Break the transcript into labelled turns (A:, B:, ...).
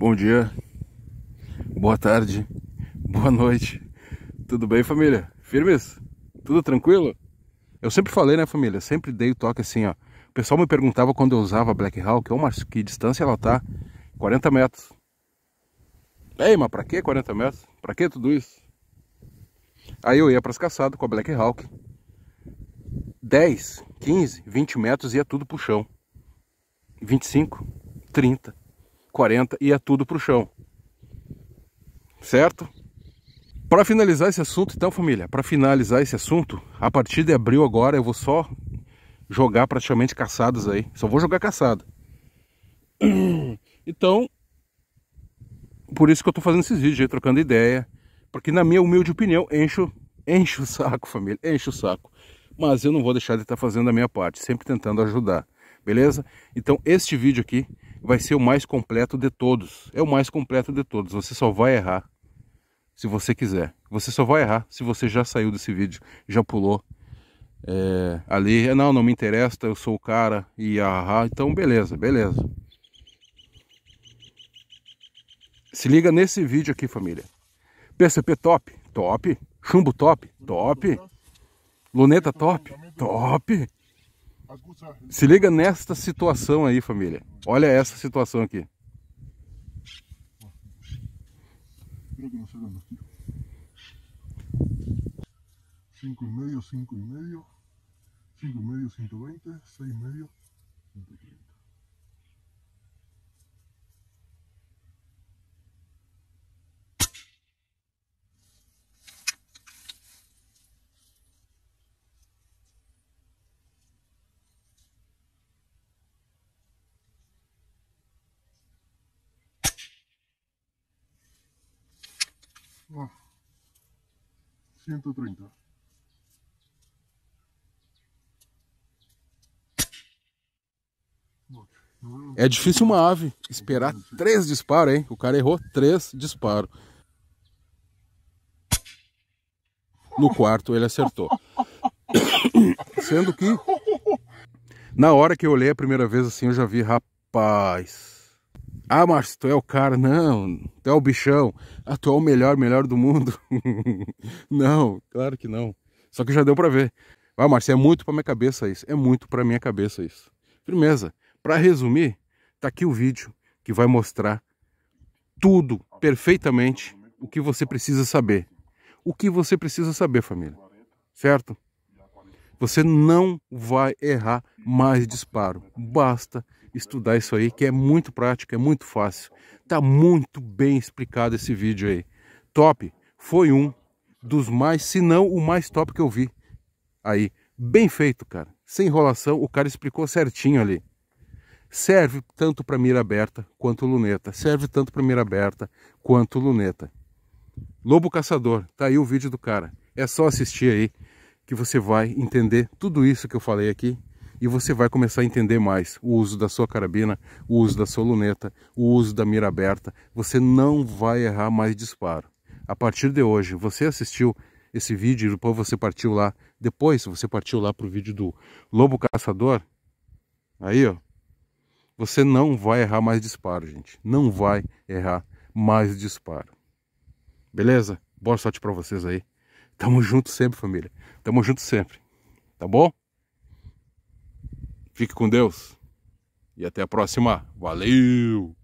A: Bom dia, boa tarde, boa noite. Tudo bem, família? Firmes? Tudo tranquilo? Eu sempre falei, né, família? sempre dei o toque assim, ó. O pessoal me perguntava quando eu usava Black Hawk, ô, é mas que distância ela tá? 40 metros. Ei, mas pra que 40 metros? Pra que tudo isso? Aí eu ia pras caçadas com a Black Hawk. 10, 15, 20 metros ia tudo pro chão. 25, 30. 40 é tudo para o chão. Certo? Para finalizar esse assunto, então, família, para finalizar esse assunto, a partir de abril agora eu vou só jogar praticamente caçadas aí. Só vou jogar caçada. Então, por isso que eu tô fazendo esses vídeos aí, trocando ideia. Porque na minha humilde opinião, encho, encho o saco, família, encho o saco. Mas eu não vou deixar de estar tá fazendo a minha parte, sempre tentando ajudar, beleza? Então este vídeo aqui vai ser o mais completo de todos. É o mais completo de todos. Você só vai errar se você quiser. Você só vai errar se você já saiu desse vídeo, já pulou eh, é, ali. Não, não me interessa, eu sou o cara e ahá. Ah, ah. Então, beleza, beleza. Se liga nesse vídeo aqui, família. PCP top, top. Chumbo top, top. Luneta top, top. Se liga nesta situação aí, família. Olha essa situação aqui. Cinco e meio, cinco e meio, cinco e meio, vinte, seis e meio, trinta. 130. É difícil uma ave esperar três disparos, hein? O cara errou três disparos. No quarto ele acertou. Sendo que na hora que eu olhei a primeira vez assim, eu já vi, rapaz. Ah, Márcio, tu é o cara. Não, tu é o bichão. Ah, tu é o melhor, melhor do mundo. não, claro que não. Só que já deu pra ver. Ah, Márcio, é muito pra minha cabeça isso. É muito pra minha cabeça isso. Firmeza. Pra resumir, tá aqui o vídeo que vai mostrar tudo perfeitamente o que você precisa saber. O que você precisa saber, família. Certo? Você não vai errar mais disparo. Basta estudar isso aí, que é muito prático, é muito fácil. Tá muito bem explicado esse vídeo aí. Top! Foi um dos mais, se não o mais top que eu vi aí. Bem feito, cara. Sem enrolação, o cara explicou certinho ali. Serve tanto para mira aberta quanto luneta. Serve tanto para mira aberta quanto luneta. Lobo Caçador, tá aí o vídeo do cara. É só assistir aí que você vai entender tudo isso que eu falei aqui e você vai começar a entender mais o uso da sua carabina, o uso da sua luneta, o uso da mira aberta. Você não vai errar mais disparo. A partir de hoje, você assistiu esse vídeo e depois você partiu lá, depois você partiu lá pro vídeo do Lobo Caçador, aí ó, você não vai errar mais disparo, gente. Não vai errar mais disparo. Beleza? Boa sorte para vocês aí. Tamo junto sempre, família. Tamo junto sempre. Tá bom? Fique com Deus e até a próxima. Valeu!